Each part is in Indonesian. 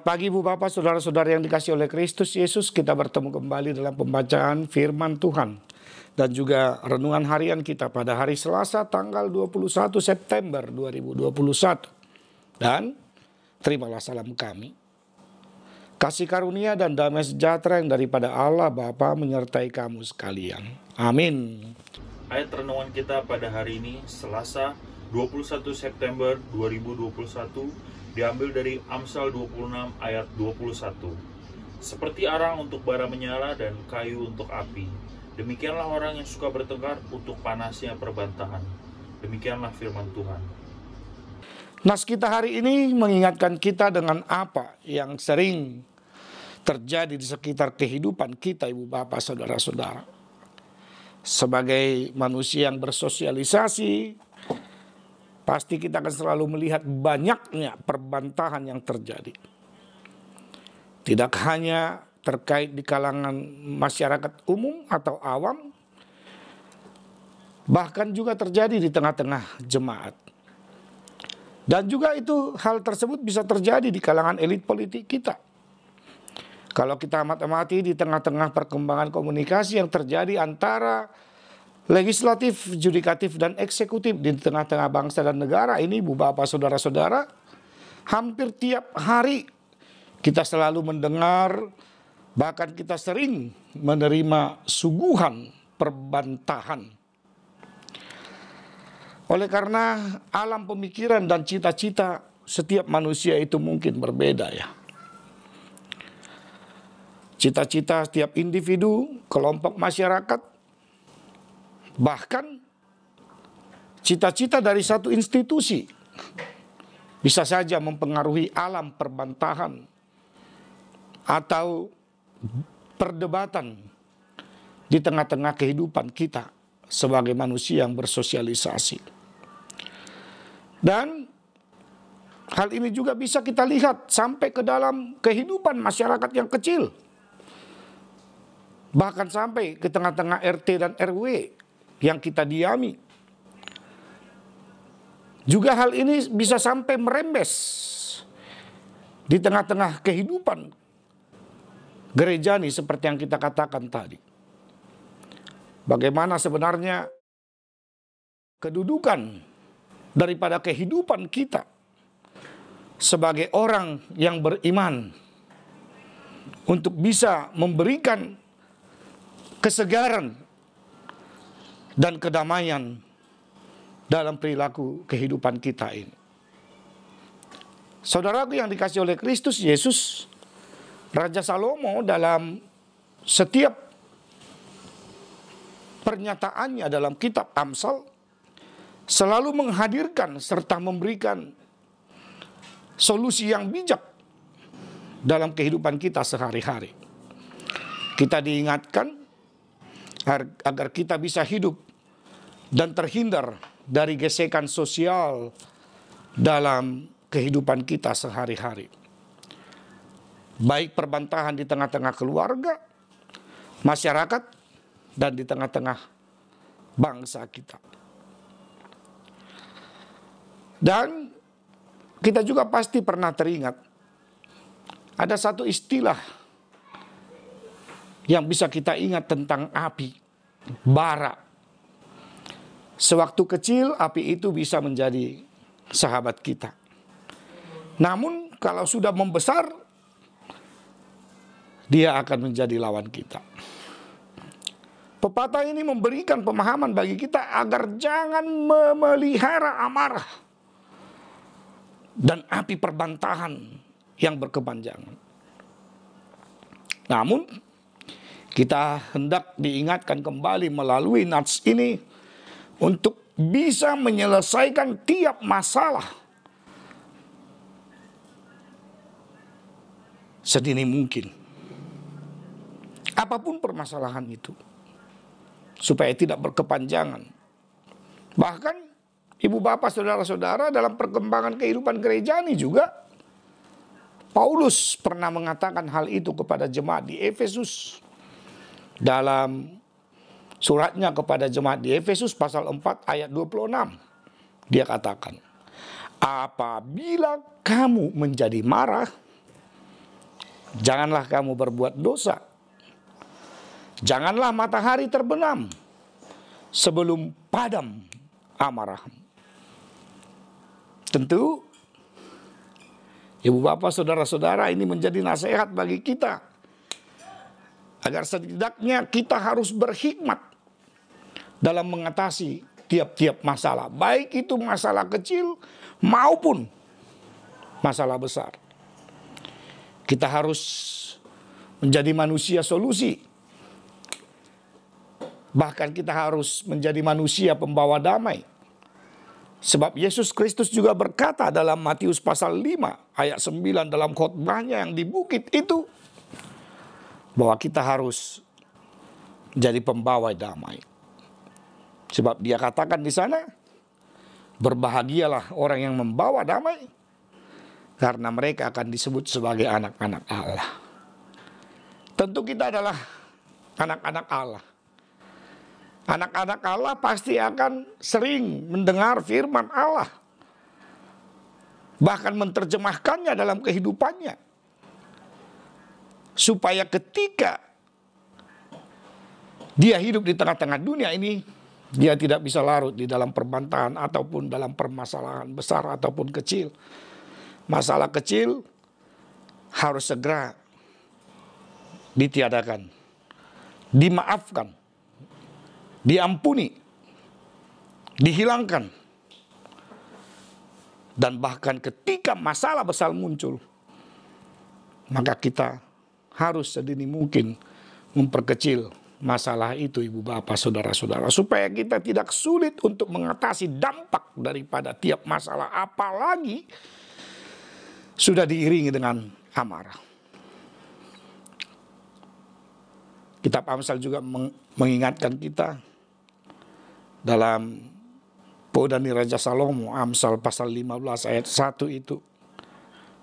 Selamat pagi Bu Bapak, saudara-saudara yang dikasih oleh Kristus Yesus. Kita bertemu kembali dalam pembacaan firman Tuhan dan juga renungan harian kita pada hari Selasa tanggal 21 September 2021. Dan terimalah salam kami. Kasih karunia dan damai sejahtera yang daripada Allah Bapa menyertai kamu sekalian. Amin. Ayat renungan kita pada hari ini Selasa 21 September 2021 diambil dari Amsal 26 ayat 21. Seperti arang untuk bara menyala dan kayu untuk api, demikianlah orang yang suka bertengkar untuk panasnya perbantahan. Demikianlah firman Tuhan. Nas kita hari ini mengingatkan kita dengan apa yang sering terjadi di sekitar kehidupan kita ibu bapak saudara-saudara. Sebagai manusia yang bersosialisasi, Pasti kita akan selalu melihat banyaknya perbantahan yang terjadi. Tidak hanya terkait di kalangan masyarakat umum atau awam, bahkan juga terjadi di tengah-tengah jemaat. Dan juga itu hal tersebut bisa terjadi di kalangan elit politik kita. Kalau kita amati di tengah-tengah perkembangan komunikasi yang terjadi antara legislatif, judikatif, dan eksekutif di tengah-tengah bangsa dan negara ini, Bu Bapak, Saudara-saudara, hampir tiap hari kita selalu mendengar, bahkan kita sering menerima suguhan perbantahan. Oleh karena alam pemikiran dan cita-cita setiap manusia itu mungkin berbeda ya. Cita-cita setiap individu, kelompok masyarakat bahkan cita-cita dari satu institusi bisa saja mempengaruhi alam perbantahan atau perdebatan di tengah-tengah kehidupan kita sebagai manusia yang bersosialisasi. Dan hal ini juga bisa kita lihat sampai ke dalam kehidupan masyarakat yang kecil. Bahkan sampai ke tengah-tengah RT dan RW yang kita diami. Juga hal ini bisa sampai merembes di tengah-tengah kehidupan gereja gerejani seperti yang kita katakan tadi. Bagaimana sebenarnya kedudukan daripada kehidupan kita sebagai orang yang beriman untuk bisa memberikan kesegaran dan kedamaian dalam perilaku kehidupan kita ini. Saudaraku yang dikasih oleh Kristus Yesus, Raja Salomo dalam setiap pernyataannya dalam kitab Amsal selalu menghadirkan serta memberikan solusi yang bijak dalam kehidupan kita sehari-hari. Kita diingatkan agar kita bisa hidup dan terhindar dari gesekan sosial dalam kehidupan kita sehari-hari. Baik perbantahan di tengah-tengah keluarga, masyarakat, dan di tengah-tengah bangsa kita. Dan kita juga pasti pernah teringat ada satu istilah yang bisa kita ingat tentang api, bara. Sewaktu kecil api itu bisa menjadi sahabat kita. Namun kalau sudah membesar, dia akan menjadi lawan kita. Pepatah ini memberikan pemahaman bagi kita agar jangan memelihara amarah dan api perbantahan yang berkepanjangan. Namun kita hendak diingatkan kembali melalui nats ini untuk bisa menyelesaikan tiap masalah sedini mungkin. Apapun permasalahan itu. Supaya tidak berkepanjangan. Bahkan ibu bapak saudara-saudara dalam perkembangan kehidupan gereja ini juga Paulus pernah mengatakan hal itu kepada jemaat di Efesus dalam suratnya kepada jemaat di Efesus pasal 4 ayat 26. Dia katakan, apabila kamu menjadi marah, janganlah kamu berbuat dosa. Janganlah matahari terbenam sebelum padam amarah. Tentu, ibu bapak, saudara-saudara ini menjadi nasihat bagi kita agar setidaknya kita harus berhikmat dalam mengatasi tiap-tiap masalah, baik itu masalah kecil maupun masalah besar. Kita harus menjadi manusia solusi. Bahkan kita harus menjadi manusia pembawa damai. Sebab Yesus Kristus juga berkata dalam Matius pasal 5 ayat 9 dalam khotbahnya yang di bukit itu bahwa kita harus jadi pembawa damai. Sebab dia katakan di sana, berbahagialah orang yang membawa damai karena mereka akan disebut sebagai anak-anak Allah. Tentu kita adalah anak-anak Allah. Anak-anak Allah pasti akan sering mendengar firman Allah. Bahkan menerjemahkannya dalam kehidupannya supaya ketika dia hidup di tengah-tengah dunia ini dia tidak bisa larut di dalam perbantahan ataupun dalam permasalahan besar ataupun kecil. Masalah kecil harus segera ditiadakan, dimaafkan, diampuni, dihilangkan. Dan bahkan ketika masalah besar muncul, maka kita harus sedini mungkin memperkecil masalah itu ibu bapak saudara-saudara supaya kita tidak sulit untuk mengatasi dampak daripada tiap masalah apalagi sudah diiringi dengan amarah. Kitab Amsal juga mengingatkan kita dalam Podani Raja Salomo Amsal pasal 15 ayat 1 itu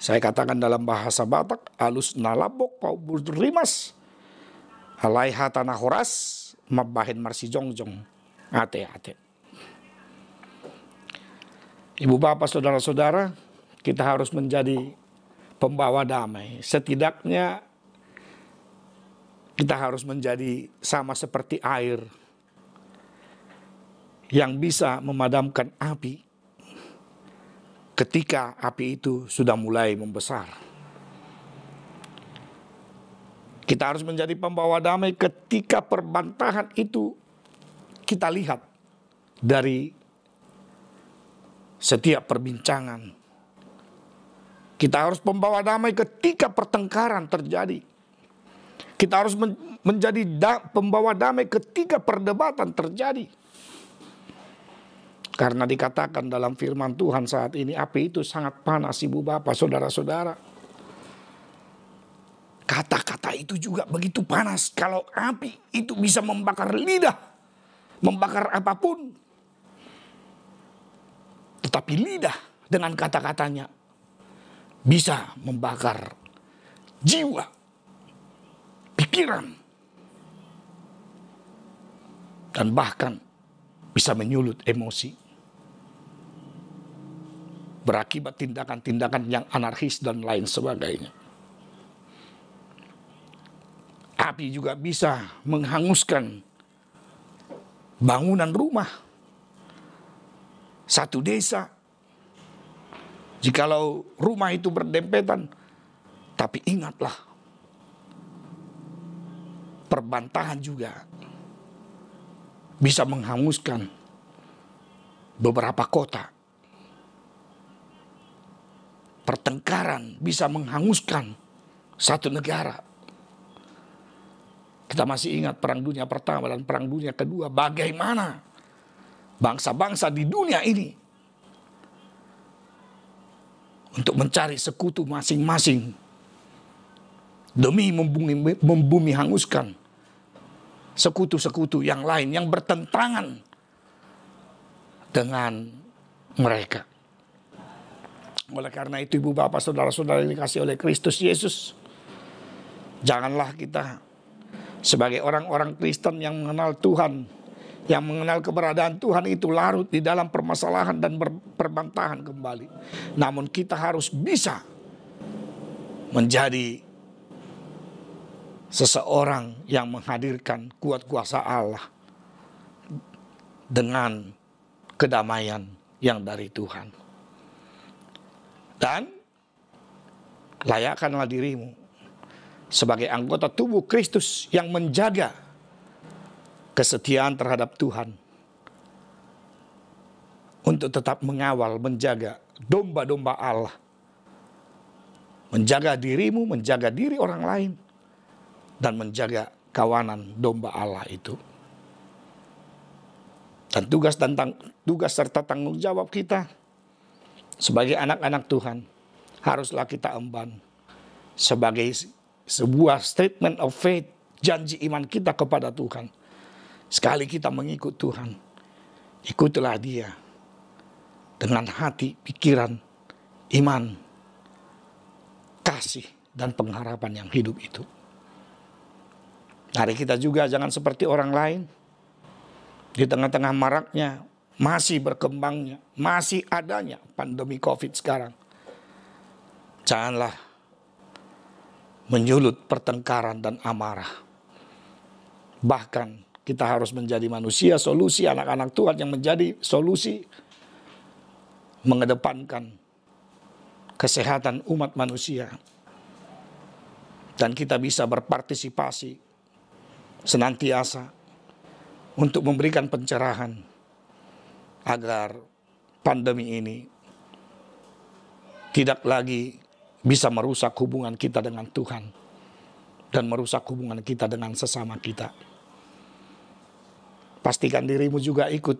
saya katakan dalam bahasa Batak, alus nalabok kau berderimas. Alaiha tanah horas, mabahin marsi jongjong. Ate, ate. Ibu bapak, saudara-saudara, kita harus menjadi pembawa damai. Setidaknya kita harus menjadi sama seperti air yang bisa memadamkan api ketika api itu sudah mulai membesar. Kita harus menjadi pembawa damai ketika perbantahan itu kita lihat dari setiap perbincangan. Kita harus pembawa damai ketika pertengkaran terjadi. Kita harus men menjadi da pembawa damai ketika perdebatan terjadi karena dikatakan dalam firman Tuhan saat ini api itu sangat panas ibu bapak saudara-saudara. Kata-kata itu juga begitu panas. Kalau api itu bisa membakar lidah. Membakar apapun. Tetapi lidah dengan kata-katanya bisa membakar jiwa, pikiran, dan bahkan bisa menyulut emosi berakibat tindakan-tindakan yang anarkis dan lain sebagainya. Api juga bisa menghanguskan bangunan rumah, satu desa. Jikalau rumah itu berdempetan, tapi ingatlah, perbantahan juga bisa menghanguskan beberapa kota pertengkaran bisa menghanguskan satu negara. Kita masih ingat Perang Dunia Pertama dan Perang Dunia Kedua, bagaimana bangsa-bangsa di dunia ini untuk mencari sekutu masing-masing demi membumi, membumi hanguskan sekutu-sekutu yang lain yang bertentangan dengan mereka. Oleh karena itu ibu bapak saudara-saudara yang dikasih oleh Kristus Yesus. Janganlah kita sebagai orang-orang Kristen yang mengenal Tuhan. Yang mengenal keberadaan Tuhan itu larut di dalam permasalahan dan perbantahan kembali. Namun kita harus bisa menjadi seseorang yang menghadirkan kuat kuasa Allah dengan kedamaian yang dari Tuhan. Dan layakkanlah dirimu sebagai anggota tubuh Kristus yang menjaga kesetiaan terhadap Tuhan untuk tetap mengawal, menjaga domba-domba Allah. Menjaga dirimu, menjaga diri orang lain dan menjaga kawanan domba Allah itu. Dan tugas dan tang, tugas serta tanggung jawab kita sebagai anak-anak Tuhan, haruslah kita emban sebagai sebuah statement of faith, janji iman kita kepada Tuhan. Sekali kita mengikut Tuhan, ikutlah dia dengan hati, pikiran, iman, kasih, dan pengharapan yang hidup itu. Mari kita juga jangan seperti orang lain. Di tengah-tengah maraknya masih berkembangnya, masih adanya pandemi COVID sekarang. Janganlah menyulut pertengkaran dan amarah. Bahkan kita harus menjadi manusia solusi anak-anak Tuhan yang menjadi solusi mengedepankan kesehatan umat manusia. Dan kita bisa berpartisipasi senantiasa untuk memberikan pencerahan agar pandemi ini tidak lagi bisa merusak hubungan kita dengan Tuhan dan merusak hubungan kita dengan sesama kita. Pastikan dirimu juga ikut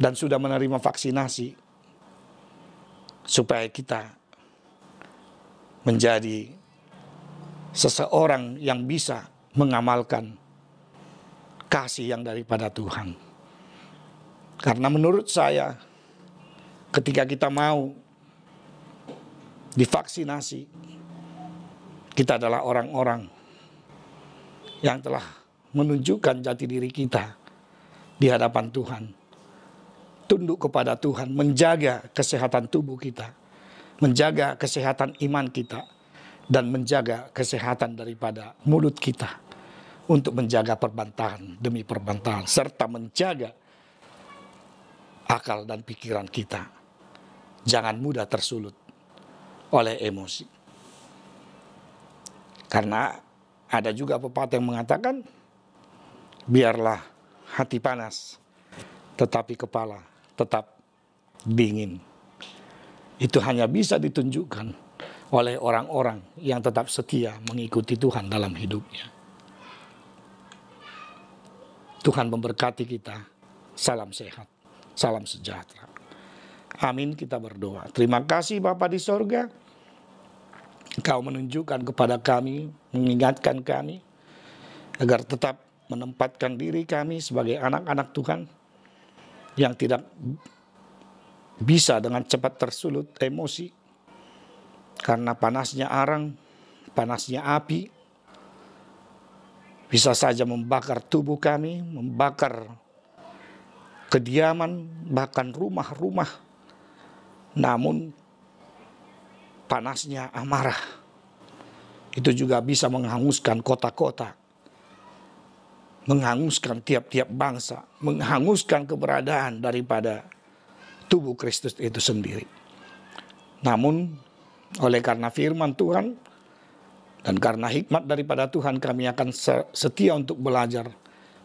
dan sudah menerima vaksinasi supaya kita menjadi seseorang yang bisa mengamalkan kasih yang daripada Tuhan. Karena menurut saya, ketika kita mau divaksinasi, kita adalah orang-orang yang telah menunjukkan jati diri kita di hadapan Tuhan. Tunduk kepada Tuhan, menjaga kesehatan tubuh kita, menjaga kesehatan iman kita, dan menjaga kesehatan daripada mulut kita untuk menjaga perbantahan demi perbantahan serta menjaga akal dan pikiran kita. Jangan mudah tersulut oleh emosi. Karena ada juga pepatah yang mengatakan, biarlah hati panas, tetapi kepala tetap dingin. Itu hanya bisa ditunjukkan oleh orang-orang yang tetap setia mengikuti Tuhan dalam hidupnya. Tuhan memberkati kita. Salam sehat. Salam sejahtera. Amin kita berdoa. Terima kasih Bapak di sorga. Kau menunjukkan kepada kami, mengingatkan kami, agar tetap menempatkan diri kami sebagai anak-anak Tuhan yang tidak bisa dengan cepat tersulut emosi karena panasnya arang, panasnya api, bisa saja membakar tubuh kami, membakar kediaman, bahkan rumah-rumah. Namun panasnya amarah itu juga bisa menghanguskan kota-kota. Menghanguskan tiap-tiap bangsa, menghanguskan keberadaan daripada tubuh Kristus itu sendiri. Namun oleh karena firman Tuhan dan karena hikmat daripada Tuhan kami akan setia untuk belajar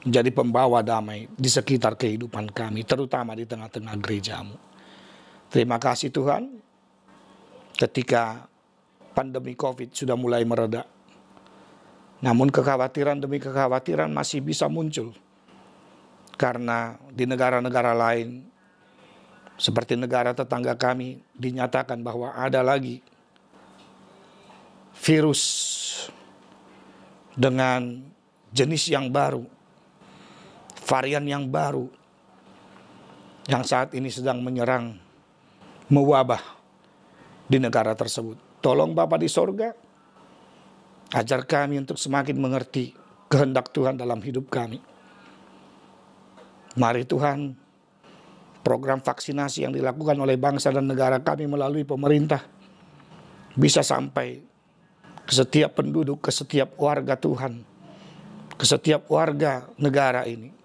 menjadi pembawa damai di sekitar kehidupan kami, terutama di tengah-tengah gerejamu. Terima kasih Tuhan, ketika pandemi COVID sudah mulai meredak. namun kekhawatiran demi kekhawatiran masih bisa muncul. Karena di negara-negara lain, seperti negara tetangga kami, dinyatakan bahwa ada lagi virus dengan jenis yang baru varian yang baru yang saat ini sedang menyerang mewabah di negara tersebut. Tolong Bapak di sorga, ajar kami untuk semakin mengerti kehendak Tuhan dalam hidup kami. Mari Tuhan, program vaksinasi yang dilakukan oleh bangsa dan negara kami melalui pemerintah bisa sampai ke setiap penduduk, ke setiap warga Tuhan, ke setiap warga negara ini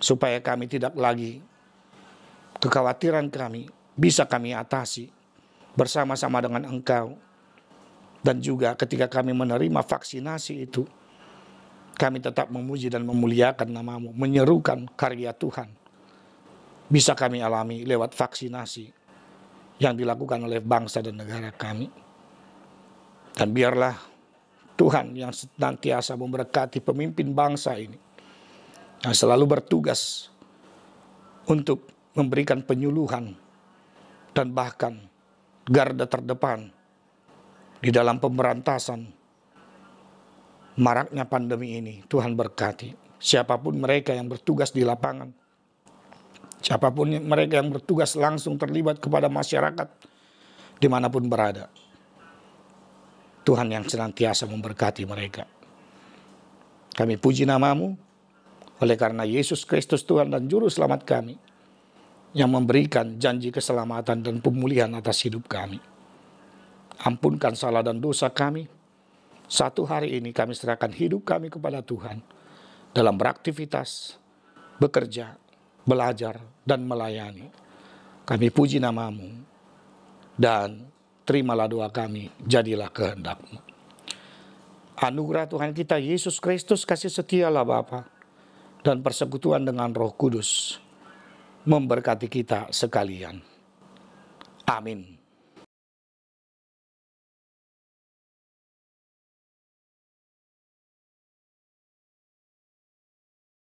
supaya kami tidak lagi kekhawatiran kami bisa kami atasi bersama-sama dengan Engkau. Dan juga ketika kami menerima vaksinasi itu, kami tetap memuji dan memuliakan namamu, menyerukan karya Tuhan. Bisa kami alami lewat vaksinasi yang dilakukan oleh bangsa dan negara kami. Dan biarlah Tuhan yang senantiasa memberkati pemimpin bangsa ini yang nah, selalu bertugas untuk memberikan penyuluhan dan bahkan garda terdepan di dalam pemberantasan maraknya pandemi ini. Tuhan berkati siapapun mereka yang bertugas di lapangan, siapapun mereka yang bertugas langsung terlibat kepada masyarakat dimanapun berada. Tuhan yang senantiasa memberkati mereka. Kami puji namamu, oleh karena Yesus Kristus Tuhan dan Juru Selamat kami yang memberikan janji keselamatan dan pemulihan atas hidup kami. Ampunkan salah dan dosa kami. Satu hari ini kami serahkan hidup kami kepada Tuhan dalam beraktivitas, bekerja, belajar, dan melayani. Kami puji namamu dan terimalah doa kami, jadilah kehendakmu. Anugerah Tuhan kita Yesus Kristus kasih setialah Bapa dan persekutuan dengan Roh Kudus memberkati kita sekalian. Amin.